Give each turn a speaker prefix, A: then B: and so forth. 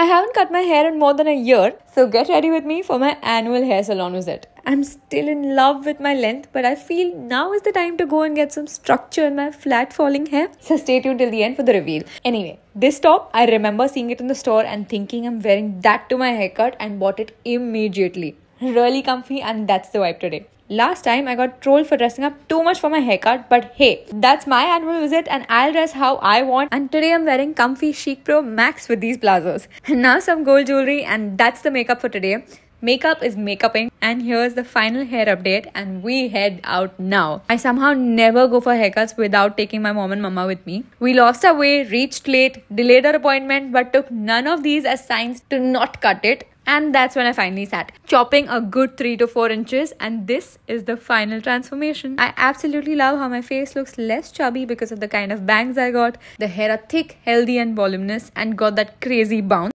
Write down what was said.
A: I haven't cut my hair in more than a year, so get ready with me for my annual hair salon visit. I'm still in love with my length, but I feel now is the time to go and get some structure in my flat falling hair. So stay tuned till the end for the reveal. Anyway, this top, I remember seeing it in the store and thinking I'm wearing that to my haircut and bought it immediately really comfy and that's the vibe today. Last time I got trolled for dressing up too much for my haircut but hey, that's my annual visit and I'll dress how I want and today I'm wearing comfy chic pro max with these blazers. Now some gold jewelry and that's the makeup for today. Makeup is makeuping and here's the final hair update and we head out now. I somehow never go for haircuts without taking my mom and mama with me. We lost our way, reached late, delayed our appointment but took none of these as signs to not cut it. And that's when I finally sat, chopping a good 3 to 4 inches. And this is the final transformation. I absolutely love how my face looks less chubby because of the kind of bangs I got. The hair are thick, healthy, and voluminous, and got that crazy bounce.